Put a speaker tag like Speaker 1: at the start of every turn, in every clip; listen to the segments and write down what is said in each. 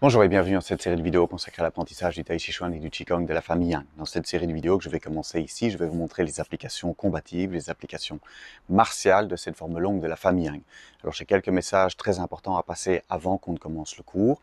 Speaker 1: Bonjour et bienvenue dans cette série de vidéos consacrée à l'apprentissage du Tai Chi Chuan et du Qigong de la famille Yang. Dans cette série de vidéos que je vais commencer ici, je vais vous montrer les applications combatives, les applications martiales de cette forme longue de la famille Yang. Alors j'ai quelques messages très importants à passer avant qu'on ne commence le cours,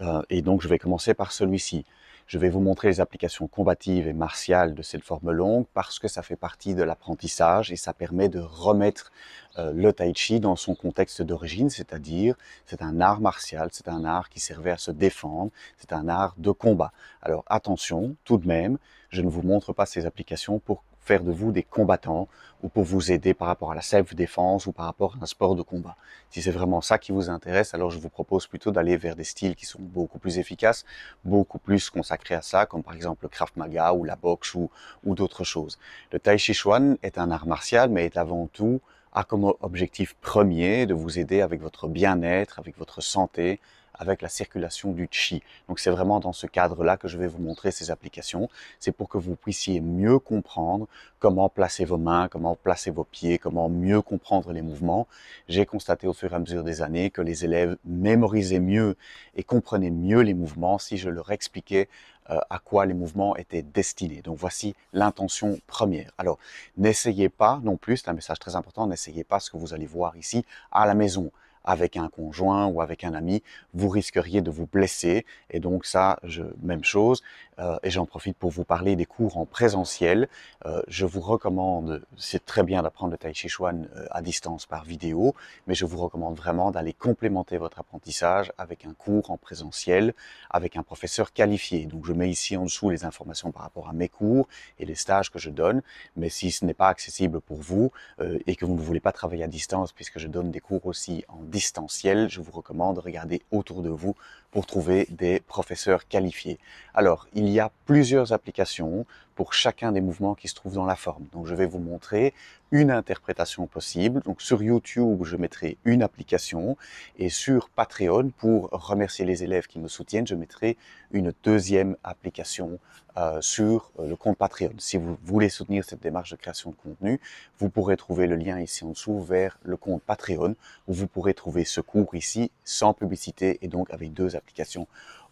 Speaker 1: euh, et donc je vais commencer par celui-ci. Je vais vous montrer les applications combatives et martiales de cette forme longue parce que ça fait partie de l'apprentissage et ça permet de remettre euh, le tai chi dans son contexte d'origine, c'est-à-dire c'est un art martial, c'est un art qui servait à se défendre, c'est un art de combat. Alors attention, tout de même, je ne vous montre pas ces applications pour faire de vous des combattants ou pour vous aider par rapport à la self-défense ou par rapport à un sport de combat. Si c'est vraiment ça qui vous intéresse, alors je vous propose plutôt d'aller vers des styles qui sont beaucoup plus efficaces, beaucoup plus consacrés à ça, comme par exemple le Krav Maga ou la boxe ou, ou d'autres choses. Le Tai Chi Chuan est un art martial, mais est avant tout a comme objectif premier de vous aider avec votre bien-être, avec votre santé, avec la circulation du chi. Donc c'est vraiment dans ce cadre-là que je vais vous montrer ces applications. C'est pour que vous puissiez mieux comprendre comment placer vos mains, comment placer vos pieds, comment mieux comprendre les mouvements. J'ai constaté au fur et à mesure des années que les élèves mémorisaient mieux et comprenaient mieux les mouvements si je leur expliquais euh, à quoi les mouvements étaient destinés. Donc voici l'intention première. Alors n'essayez pas non plus, c'est un message très important, n'essayez pas ce que vous allez voir ici à la maison avec un conjoint ou avec un ami, vous risqueriez de vous blesser. Et donc ça, je, même chose. Euh, et j'en profite pour vous parler des cours en présentiel. Euh, je vous recommande, c'est très bien d'apprendre le tai chi chuan euh, à distance par vidéo, mais je vous recommande vraiment d'aller complémenter votre apprentissage avec un cours en présentiel, avec un professeur qualifié. Donc je mets ici en dessous les informations par rapport à mes cours et les stages que je donne. Mais si ce n'est pas accessible pour vous euh, et que vous ne voulez pas travailler à distance, puisque je donne des cours aussi en je vous recommande de regarder autour de vous pour trouver des professeurs qualifiés. Alors, il y a plusieurs applications pour chacun des mouvements qui se trouvent dans la forme. Donc je vais vous montrer une interprétation possible. Donc sur YouTube, je mettrai une application et sur Patreon, pour remercier les élèves qui me soutiennent, je mettrai une deuxième application euh, sur euh, le compte Patreon. Si vous voulez soutenir cette démarche de création de contenu, vous pourrez trouver le lien ici en dessous vers le compte Patreon où vous pourrez trouver ce cours ici sans publicité et donc avec deux applications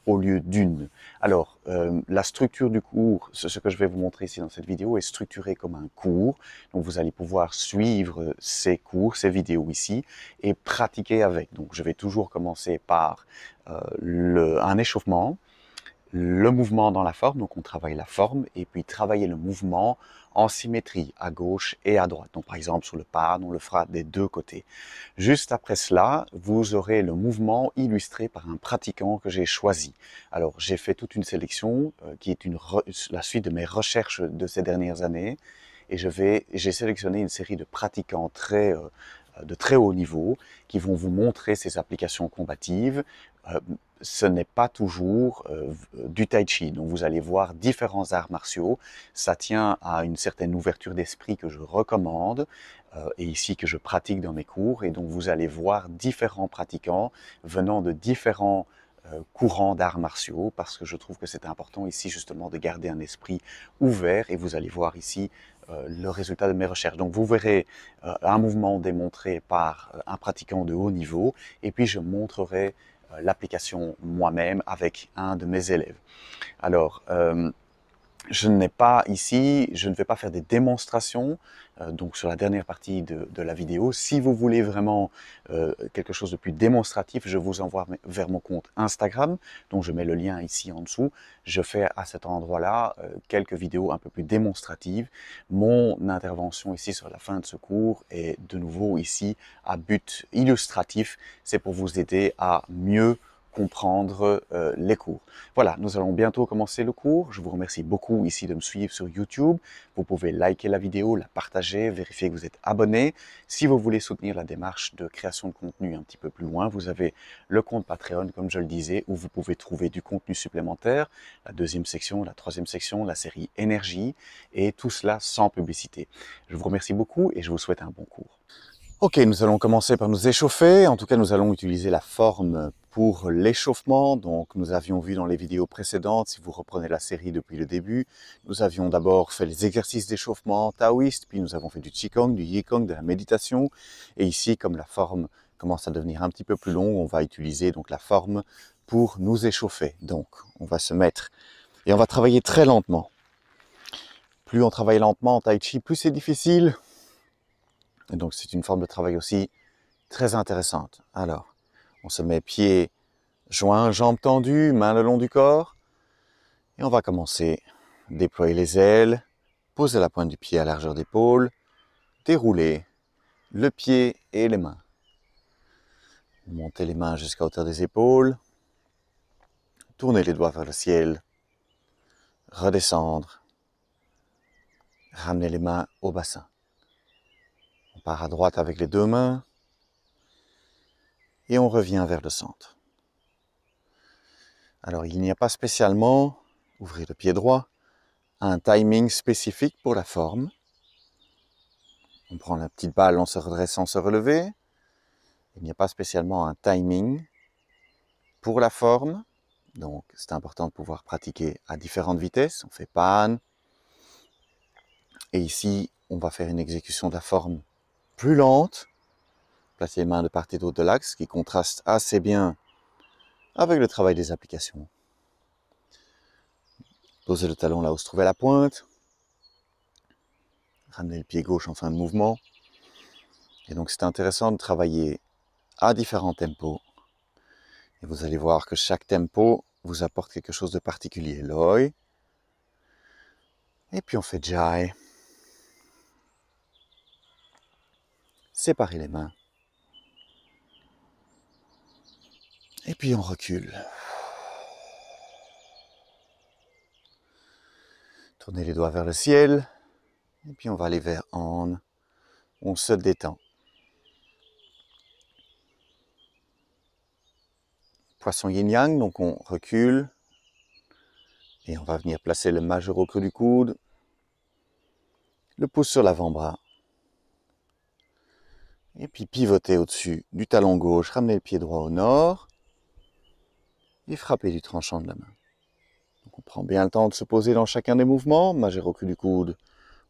Speaker 1: au lieu d'une. Alors, euh, la structure du cours, ce que je vais vous montrer ici dans cette vidéo, est structurée comme un cours. Donc, vous allez pouvoir suivre ces cours, ces vidéos ici, et pratiquer avec. Donc, je vais toujours commencer par euh, le, un échauffement le mouvement dans la forme, donc on travaille la forme, et puis travailler le mouvement en symétrie, à gauche et à droite. Donc par exemple sur le pad, on le fera des deux côtés. Juste après cela, vous aurez le mouvement illustré par un pratiquant que j'ai choisi. Alors j'ai fait toute une sélection euh, qui est une la suite de mes recherches de ces dernières années, et j'ai sélectionné une série de pratiquants très... Euh, de très haut niveau qui vont vous montrer ces applications combatives, euh, ce n'est pas toujours euh, du tai chi. Donc vous allez voir différents arts martiaux. Ça tient à une certaine ouverture d'esprit que je recommande euh, et ici que je pratique dans mes cours. Et donc vous allez voir différents pratiquants venant de différents euh, courants d'arts martiaux parce que je trouve que c'est important ici justement de garder un esprit ouvert et vous allez voir ici le résultat de mes recherches. Donc vous verrez un mouvement démontré par un pratiquant de haut niveau et puis je montrerai euh, l'application moi-même avec un de mes élèves. Alors, euh, je n'ai pas ici, je ne vais pas faire des démonstrations, euh, donc sur la dernière partie de, la vidéo. Si vous voulez vraiment euh, quelque chose de plus démonstratif, je vous envoie vers mon compte Instagram, dont je mets le lien ici en dessous. Je fais à cet endroit-là euh, quelques vidéos un peu plus démonstratives. Mon intervention ici sur la fin de ce cours est de nouveau ici à but illustratif. C'est pour vous aider à mieux comprendre euh, les cours. Voilà, nous allons bientôt commencer le cours. Je vous remercie beaucoup ici de me suivre sur YouTube. Vous pouvez liker la vidéo, la partager, vérifier que vous êtes abonné. Si vous voulez soutenir la démarche de création de contenu un petit peu plus loin, vous avez le compte Patreon, comme je le disais, où vous pouvez trouver du contenu supplémentaire, la deuxième section, la troisième section, la série énergie, et tout cela sans publicité. Je vous remercie beaucoup et je vous souhaite un bon cours. Ok, nous allons commencer par nous échauffer. En tout cas, nous allons utiliser la forme pour l'échauffement. Donc, nous avions vu dans les vidéos précédentes, si vous reprenez la série depuis le début, nous avions d'abord fait les exercices d'échauffement taoïste, puis nous avons fait du qigong, du yikong, de la méditation. Et ici, comme la forme commence à devenir un petit peu plus longue, on va utiliser donc la forme pour nous échauffer. Donc, on va se mettre et on va travailler très lentement. Plus on travaille lentement en tai chi, plus c'est difficile, et donc c'est une forme de travail aussi très intéressante. Alors, on se met pieds joints, jambes tendues, mains le long du corps. Et on va commencer. Déployer les ailes, poser la pointe du pied à largeur d'épaule, dérouler le pied et les mains. monter les mains jusqu'à hauteur des épaules. tourner les doigts vers le ciel. Redescendre. ramener les mains au bassin part à droite avec les deux mains et on revient vers le centre. Alors il n'y a pas spécialement, ouvrir le pied droit, un timing spécifique pour la forme. On prend la petite balle en se redressant, se relever. Il n'y a pas spécialement un timing pour la forme. Donc c'est important de pouvoir pratiquer à différentes vitesses. On fait pan. Et ici, on va faire une exécution de la forme plus lente. Placez les mains de part et d'autre de l'axe, qui contraste assez bien avec le travail des applications. Posez le talon là où se trouvait la pointe. Ramenez le pied gauche en fin de mouvement. Et donc c'est intéressant de travailler à différents tempos. Et vous allez voir que chaque tempo vous apporte quelque chose de particulier. L'œil. Et puis on fait jai. séparer les mains. Et puis on recule. Tournez les doigts vers le ciel. Et puis on va aller vers en, On se détend. Poisson yin-yang, donc on recule. Et on va venir placer le majeur au creux du coude. Le pouce sur l'avant-bras. Et puis pivoter au-dessus du talon gauche, ramener le pied droit au nord et frapper du tranchant de la main. on prend bien le temps de se poser dans chacun des mouvements. Majeur recul du coude,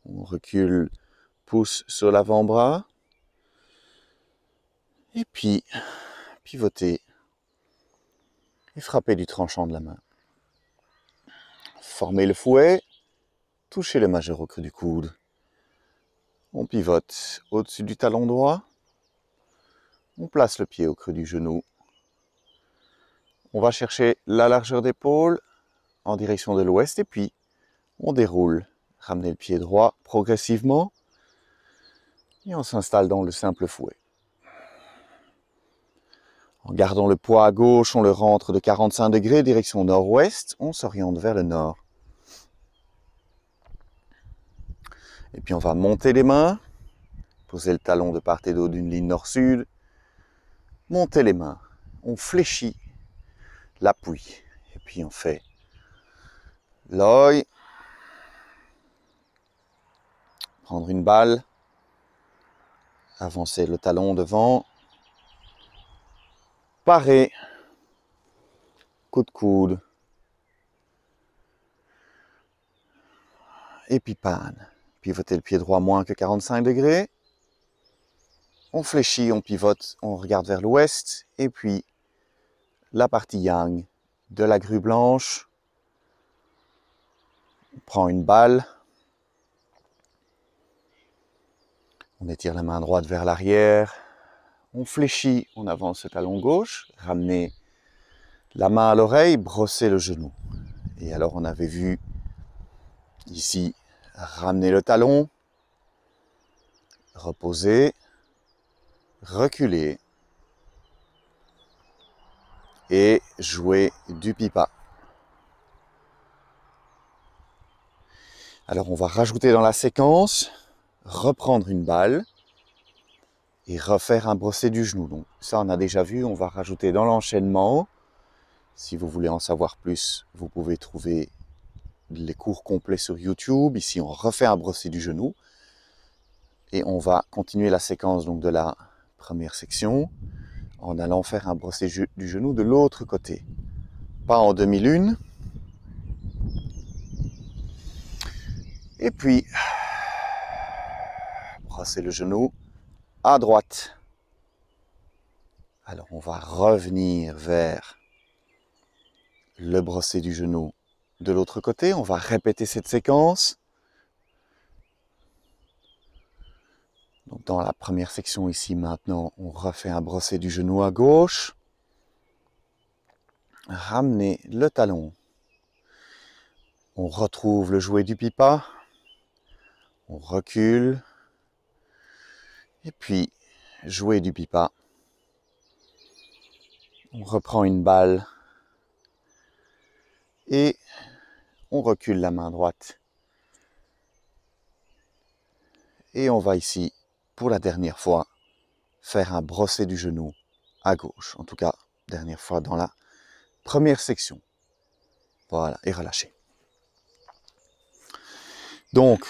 Speaker 1: on recule, pousse sur l'avant-bras. Et puis pivoter et frapper du tranchant de la main. Former le fouet, toucher le majeur au du coude. On pivote au-dessus du talon droit. On place le pied au creux du genou. On va chercher la largeur d'épaule en direction de l'ouest et puis on déroule. ramener le pied droit progressivement et on s'installe dans le simple fouet. En gardant le poids à gauche, on le rentre de 45 degrés direction nord-ouest, on s'oriente vers le nord. Et puis on va monter les mains, poser le talon de part et d'autre d'une ligne nord-sud, Montez les mains, on fléchit l'appui, et puis on fait l'œil, prendre une balle, avancer le talon devant, parer, coup de coude, et puis panne. Pivoter le pied droit moins que 45 degrés on fléchit, on pivote, on regarde vers l'ouest, et puis la partie yang de la grue blanche. On prend une balle. On étire la main droite vers l'arrière. On fléchit, on avance le talon gauche. ramener la main à l'oreille, brosser le genou. Et alors on avait vu ici, ramener le talon, reposer, reculer et jouer du pipa. Alors on va rajouter dans la séquence, reprendre une balle et refaire un brossé du genou. Donc ça on a déjà vu, on va rajouter dans l'enchaînement. Si vous voulez en savoir plus, vous pouvez trouver les cours complets sur YouTube. Ici on refait un brossé du genou et on va continuer la séquence donc de la première section en allant faire un brossé du genou de l'autre côté. Pas en demi-lune. Et puis, brosser le genou à droite. Alors on va revenir vers le brossé du genou de l'autre côté. On va répéter cette séquence dans la première section ici maintenant, on refait un brossé du genou à gauche. Ramenez le talon. On retrouve le jouet du pipa. On recule. Et puis, jouet du pipa. On reprend une balle. Et on recule la main droite. Et on va ici pour la dernière fois, faire un brossé du genou à gauche. En tout cas, dernière fois dans la première section. Voilà, et relâcher. Donc,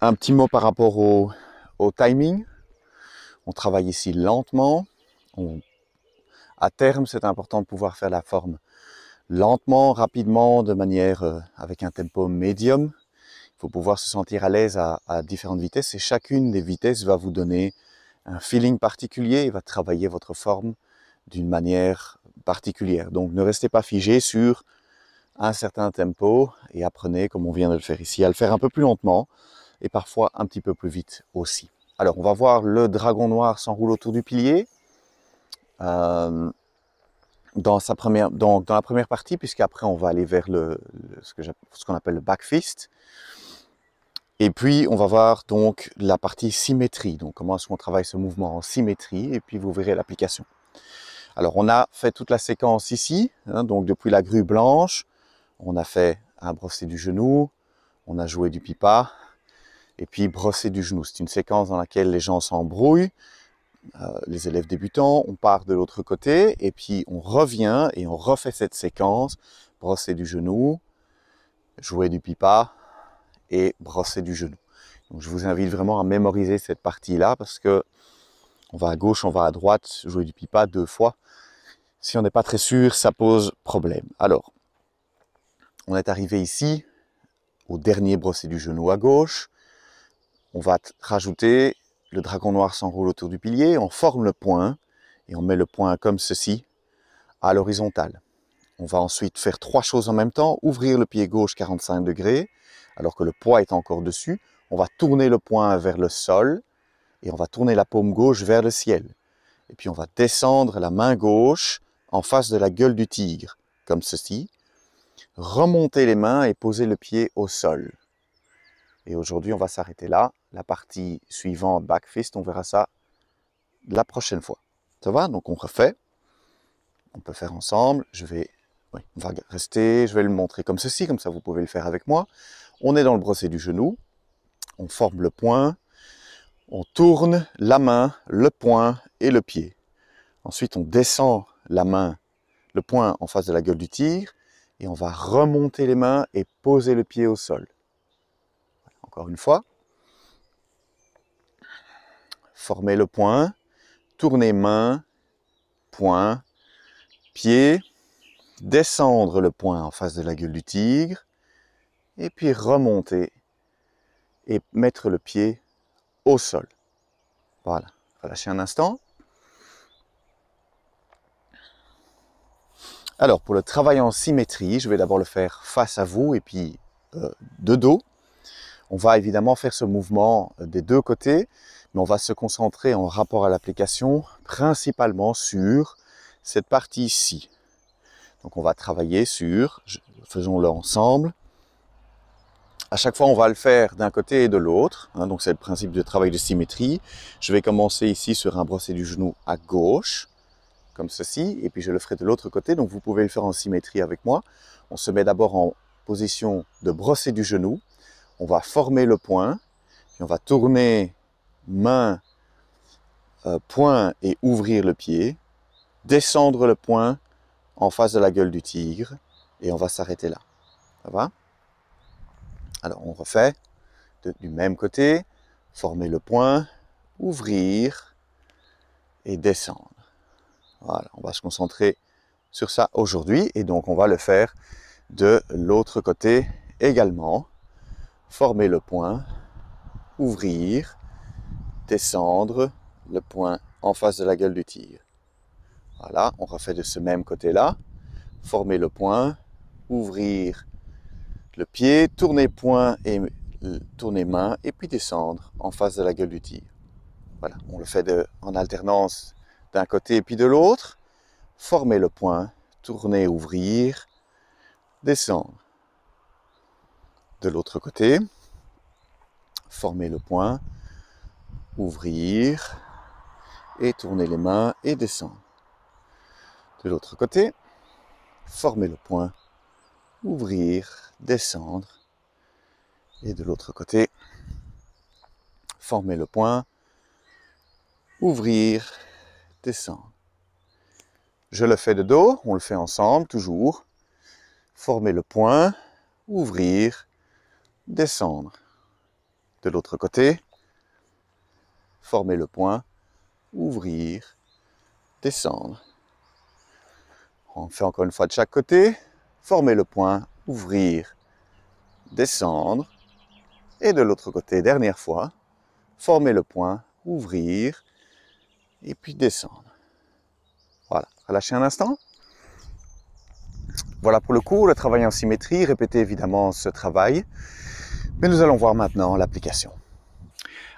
Speaker 1: un petit mot par rapport au, timing. On travaille ici lentement. à terme, c'est important de pouvoir faire la forme lentement, rapidement, de manière euh, avec un tempo médium faut pouvoir se sentir à l'aise à, différentes vitesses et chacune des vitesses va vous donner un feeling particulier et va travailler votre forme d'une manière particulière. Donc ne restez pas figé sur un certain tempo et apprenez, comme on vient de le faire ici, à le faire un peu plus lentement et parfois un petit peu plus vite aussi. Alors on va voir le dragon noir s'enroule autour du pilier. Euh, dans, sa première, dans, la première partie, puisqu'après on va aller vers le, ce qu'on appelle le back fist. Et puis, on va voir donc la partie symétrie. Donc, comment est-ce qu'on travaille ce mouvement en symétrie Et puis, vous verrez l'application. Alors, on a fait toute la séquence ici. Hein, donc, depuis la grue blanche, on a fait un brossé du genou, on a joué du pipa, et puis brossé du genou. C'est une séquence dans laquelle les gens s'embrouillent. Euh, les élèves débutants, on part de l'autre côté et puis on revient et on refait cette séquence, brosser du genou, jouer du pipa, et brosser du genou. je vous invite vraiment à mémoriser cette partie-là parce que on va à gauche, on va à droite, jouer du pipa deux fois. Si on n'est pas très sûr, ça pose problème. Alors, on est arrivé ici, au dernier brossé du genou à gauche. On va rajouter, le dragon noir s'enroule autour du pilier, on forme le point et on met le point comme ceci à l'horizontale. On va ensuite faire trois choses en même temps, ouvrir le pied gauche 45 degrés, alors que le poids est encore dessus, on va tourner le poing vers le sol et on va tourner la paume gauche vers le ciel. Et puis on va descendre la main gauche en face de la gueule du tigre, comme ceci. Remonter les mains et poser le pied au sol. Et aujourd'hui, on va s'arrêter là. La partie suivante, back fist, on verra ça la prochaine fois. Ça va Donc on refait. On peut faire ensemble. Je vais, on va rester. Je vais le montrer comme ceci, comme ça vous pouvez le faire avec moi. On est dans le brossé du genou, on forme le point, on tourne la main, le point et le pied. Ensuite, on descend la main, le point en face de la gueule du tigre, et on va remonter les mains et poser le pied au sol. Encore une fois. former le point, tourner main, point, pied, descendre le point en face de la gueule du tigre, et puis remonter et mettre le pied au sol. Voilà, relâchez un instant. Alors pour le travail en symétrie, je vais d'abord le faire face à vous et puis euh, de dos. On va évidemment faire ce mouvement euh, des deux côtés, mais on va se concentrer en rapport à l'application principalement sur cette partie ici. Donc on va travailler sur, faisons-le ensemble, à chaque fois, on va le faire d'un côté et de l'autre. Hein, donc, c'est le principe de travail de symétrie. Je vais commencer ici sur un brossé du genou à gauche, comme ceci, et puis je le ferai de l'autre côté. Donc, vous pouvez le faire en symétrie avec moi. On se met d'abord en position de brossé du genou. On va former le point, puis on va tourner main, euh, point et ouvrir le pied, descendre le point en face de la gueule du tigre, et on va s'arrêter là. Ça va alors on refait du même côté, former le point, ouvrir et descendre. Voilà, on va se concentrer sur ça aujourd'hui et donc on va le faire de l'autre côté également. Former le point, ouvrir, descendre, le point en face de la gueule du tir. Voilà, on refait de ce même côté-là. Former le point, ouvrir, le pied, tourner point et tourner main, et puis descendre en face de la gueule du tir. Voilà, on le fait en alternance d'un côté et puis de l'autre. Former le point, tourner, ouvrir, descendre. De l'autre côté, former le point, ouvrir, et tourner les mains et descendre. De l'autre côté, former le point, ouvrir, descendre. Et de l'autre côté, former le point, ouvrir, descendre. Je le fais de dos, on le fait ensemble toujours. Former le point, ouvrir, descendre. De l'autre côté, former le point, ouvrir, descendre. On fait encore une fois de chaque côté, former le point, ouvrir, descendre. Et de l'autre côté, dernière fois, former le point, ouvrir, et puis descendre. Voilà, relâchez un instant. Voilà pour le coup le travail en symétrie, répétez évidemment ce travail. Mais nous allons voir maintenant l'application.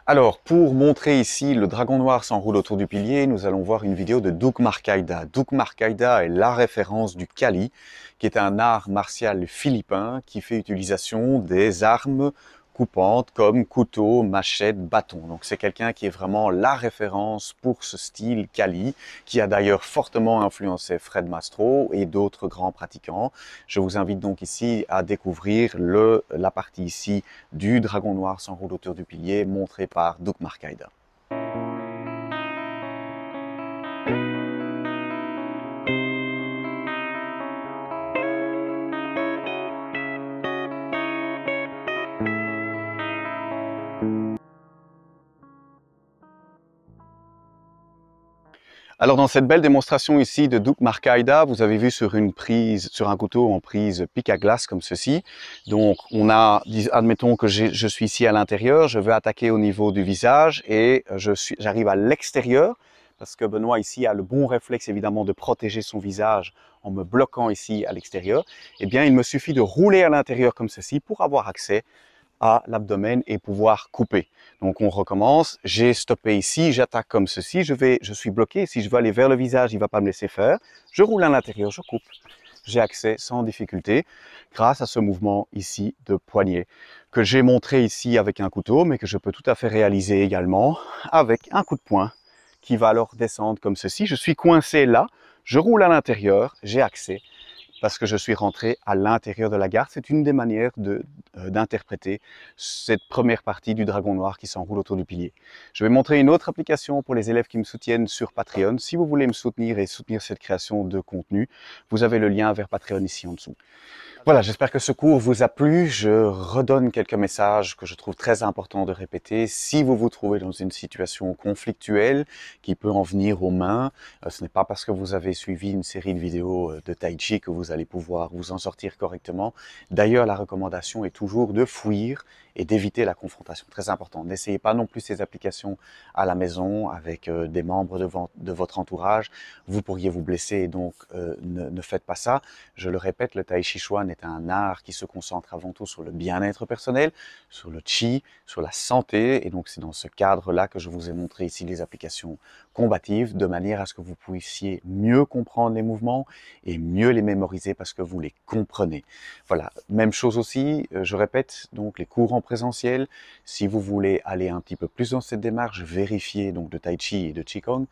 Speaker 1: Alors, pour montrer ici le dragon noir s'enroule autour du pilier, nous allons voir une vidéo de Douk Markaida. Douk Markaida est la référence du Kali, qui est un art martial philippin qui fait utilisation des armes coupante comme couteau, machette, bâton. Donc c'est quelqu'un qui est vraiment la référence pour ce style Kali, qui a d'ailleurs fortement influencé Fred Mastro et d'autres grands pratiquants. Je vous invite donc ici à découvrir la partie ici du dragon noir sans s'enroule autour du pilier montré par Doug Markaida. Alors dans cette belle démonstration ici de Duke Markaida, vous avez vu sur une prise, sur un couteau en prise pic à glace comme ceci. Donc on a, admettons que je suis ici à l'intérieur, je veux attaquer au niveau du visage et j'arrive à l'extérieur parce que Benoît ici a le bon réflexe évidemment de protéger son visage en me bloquant ici à l'extérieur. Eh bien il me suffit de rouler à l'intérieur comme ceci pour avoir accès à l'abdomen et pouvoir couper. Donc on recommence, j'ai stoppé ici, j'attaque comme ceci, je, vais, je suis bloqué, si je veux aller vers le visage, il ne va pas me laisser faire. Je roule à l'intérieur, je coupe. J'ai accès sans difficulté grâce à ce mouvement ici de poignet que j'ai montré ici avec un couteau, mais que je peux tout à fait réaliser également avec un coup de poing qui va alors descendre comme ceci. Je suis coincé là, je roule à l'intérieur, j'ai accès parce que je suis rentré à l'intérieur de la gare. C'est une des manières euh, d'interpréter cette première partie du dragon noir qui s'enroule autour du pilier. Je vais montrer une autre application pour les élèves qui me soutiennent sur Patreon. Si vous voulez me soutenir et soutenir cette création de contenu, vous avez le lien vers Patreon ici en dessous. Voilà, j'espère que ce cours vous a plu. Je redonne quelques messages que je trouve très important de répéter. Si vous vous trouvez dans une situation conflictuelle qui peut en venir aux mains, euh, ce n'est pas parce que vous avez suivi une série de vidéos euh, de tai chi que vous allez pouvoir vous en sortir correctement. D'ailleurs, la recommandation est toujours de fuir et d'éviter la confrontation. Très important. N'essayez pas non plus ces applications à la maison avec euh, des membres de, votre entourage. Vous pourriez vous blesser et donc euh, ne, faites pas ça. Je le répète, le tai chi chuan est un art qui se concentre avant tout sur le bien-être personnel, sur le chi, sur la santé. Et donc c'est dans ce cadre-là que je vous ai montré ici les applications combative de manière à ce que vous puissiez mieux comprendre les mouvements et mieux les mémoriser parce que vous les comprenez. Voilà, même chose aussi, euh, je répète, donc les cours en présentiel, si vous voulez aller un petit peu plus dans cette démarche, vérifiez donc de Tai Chi et de Qigong,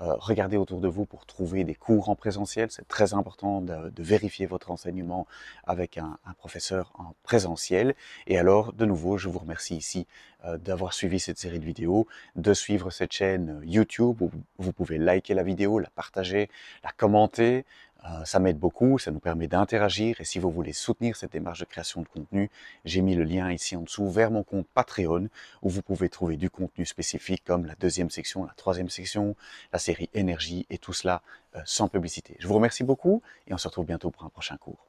Speaker 1: euh, regardez autour de vous pour trouver des cours en présentiel, c'est très important de, vérifier votre enseignement avec un professeur en présentiel. Et alors, de nouveau, je vous remercie ici euh, d'avoir suivi cette série de vidéos, de suivre cette chaîne euh, YouTube où vous pouvez liker la vidéo, la partager, la commenter. Euh, ça m'aide beaucoup, ça nous permet d'interagir et si vous voulez soutenir cette démarche de création de contenu, j'ai mis le lien ici en dessous vers mon compte Patreon où vous pouvez trouver du contenu spécifique comme la deuxième section, la troisième section, la série énergie et tout cela sans publicité. Je vous remercie beaucoup et on se retrouve bientôt pour un prochain cours.